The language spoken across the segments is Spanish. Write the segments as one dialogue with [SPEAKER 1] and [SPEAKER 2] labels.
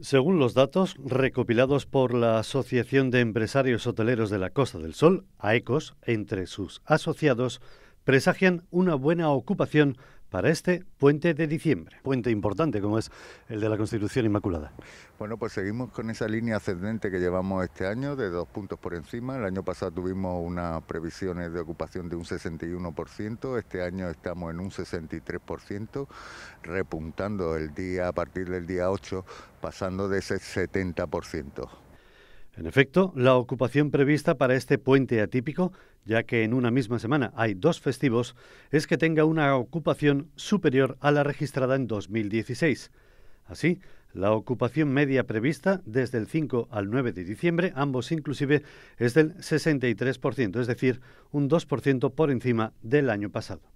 [SPEAKER 1] Según los datos recopilados por la Asociación de Empresarios Hoteleros de la Costa del Sol, AECOS, entre sus asociados, presagian una buena ocupación para este puente de diciembre, puente importante como es el de la Constitución Inmaculada.
[SPEAKER 2] Bueno, pues seguimos con esa línea ascendente que llevamos este año, de dos puntos por encima. El año pasado tuvimos unas previsiones de ocupación de un 61%, este año estamos en un 63%, repuntando el día a partir del día 8,
[SPEAKER 1] pasando de ese 70%. En efecto, la ocupación prevista para este puente atípico, ya que en una misma semana hay dos festivos, es que tenga una ocupación superior a la registrada en 2016. Así, la ocupación media prevista desde el 5 al 9 de diciembre, ambos inclusive, es del 63%, es decir, un 2% por encima del año pasado.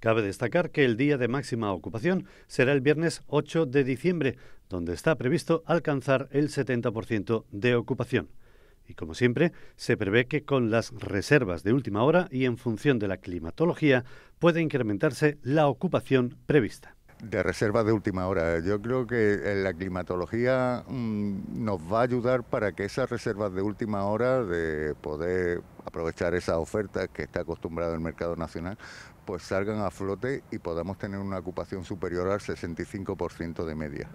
[SPEAKER 1] Cabe destacar que el día de máxima ocupación será el viernes 8 de diciembre, donde está previsto alcanzar el 70% de ocupación. Y como siempre, se prevé que con las reservas de última hora y en función de la climatología puede incrementarse la ocupación prevista de reservas de última hora. Yo creo que eh, la
[SPEAKER 2] climatología mm, nos va a ayudar para que esas reservas de última hora, de poder aprovechar esas ofertas que está acostumbrado el mercado nacional, pues salgan a flote y podamos tener una ocupación superior al 65% de media.